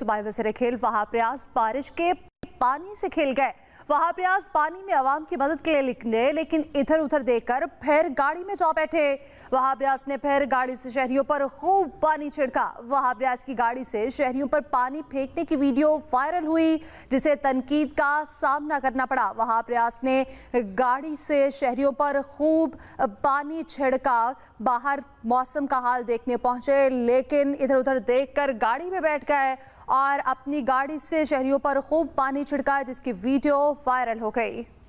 सुबह वजीर खेल वहा प्रयास बारिश के पानी से खेल गए वहां प्रयास पानी में आवाम की मदद के लिए निकले लेकिन इधर उधर देकर फिर गाड़ी में जा बैठे वहां प्रयास ने फिर गाड़ी से शहरियों पर खूब पानी छिड़का वहां प्रयास की गाड़ी से शहरियों पर पानी फेंकने की वीडियो वायरल हुई जिसे तनकीद का सामना करना पड़ा वहां प्रयास ने गाड़ी से शहरियों पर खूब पानी छिड़का बाहर मौसम का हाल देखने पहुंचे लेकिन इधर उधर देखकर गाड़ी में बैठ गए और अपनी गाड़ी से शहरियों पर खूब पानी छिड़का जिसकी वीडियो वायरल हो गई